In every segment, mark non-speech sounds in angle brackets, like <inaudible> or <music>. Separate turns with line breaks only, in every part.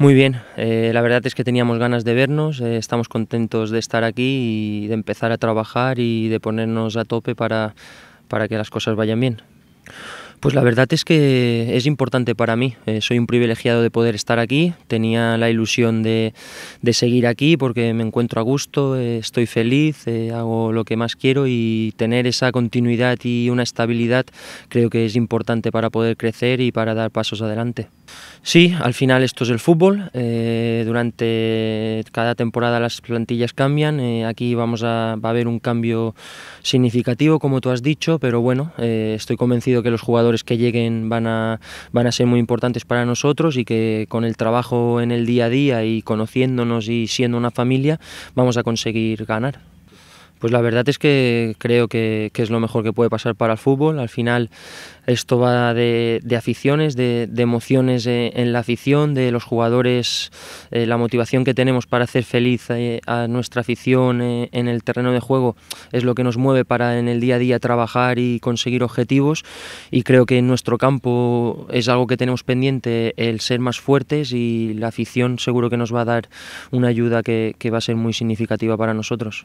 Muy bien, eh, la verdad es que teníamos ganas de vernos, eh, estamos contentos de estar aquí y de empezar a trabajar y de ponernos a tope para, para que las cosas vayan bien. Pues la verdad es que es importante para mí. Eh, soy un privilegiado de poder estar aquí. Tenía la ilusión de, seguir aquí porque me encuentro a gusto, eh, estoy feliz, eh, hago lo que más quiero y tener esa continuidad y una estabilidad creo que es importante para poder crecer y para dar pasos adelante. Sí, al final esto es el fútbol. durante cada temporada las plantillas cambian. aquí vamos a, va a haber un cambio significativo, como tú has dicho, pero bueno, estoy convencido que los jugadores que lleguen van a, van a ser muy importantes para nosotros y que con el trabajo en el día a día y conociéndonos y siendo una familia vamos a conseguir ganar. Pues la verdad es que creo que, es lo mejor que puede pasar para el fútbol. Al final esto va de, aficiones, de, emociones eh, en, la afición, de los jugadores, eh, la motivación que tenemos para hacer feliz eh, a nuestra afición en el terreno de juego es lo que nos mueve para en el día a día trabajar y conseguir objetivos. Y creo que en nuestro campo es algo que tenemos pendiente el ser más fuertes y la afición seguro que nos va a dar una ayuda que va a ser muy significativa para nosotros.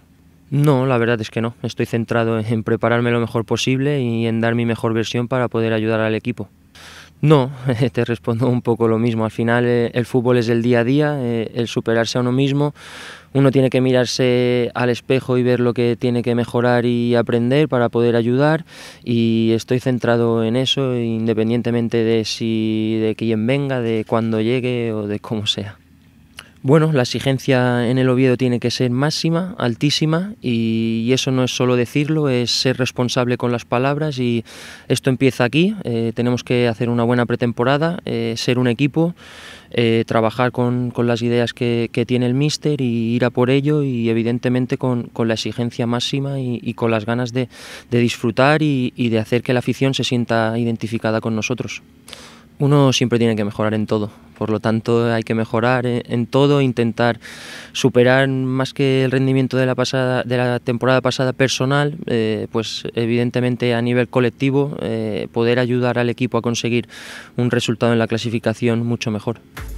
No, la verdad es que no. Estoy centrado en prepararme lo mejor posible y en dar mi mejor versión para poder ayudar al equipo. No, <laughs> te respondo un poco lo mismo. Al final eh, el fútbol es el día a día, eh, el superarse a uno mismo. Uno tiene que mirarse al espejo y ver lo que tiene que mejorar y aprender para poder ayudar. Y estoy centrado en eso, independientemente de si de quién venga, de cuándo llegue o de cómo sea. Bueno, la exigencia en el Oviedo tiene que ser máxima, altísima, y, eso no es solo decirlo, es ser responsable con las palabras y esto empieza aquí. Eh, tenemos que hacer una buena pretemporada, eh, ser un equipo, eh, trabajar con, las ideas que, tiene el míster y ir a por ello y evidentemente con, la exigencia máxima y, con las ganas de, disfrutar y de hacer que la afición se sienta identificada con nosotros. Uno siempre tiene que mejorar en todo. Por lo tanto, hay que mejorar eh, en, todo, intentar superar más que el rendimiento de la, pasada, de la temporada pasada personal, eh, pues evidentemente a nivel colectivo, eh, poder ayudar al equipo a conseguir un resultado en la clasificación mucho mejor.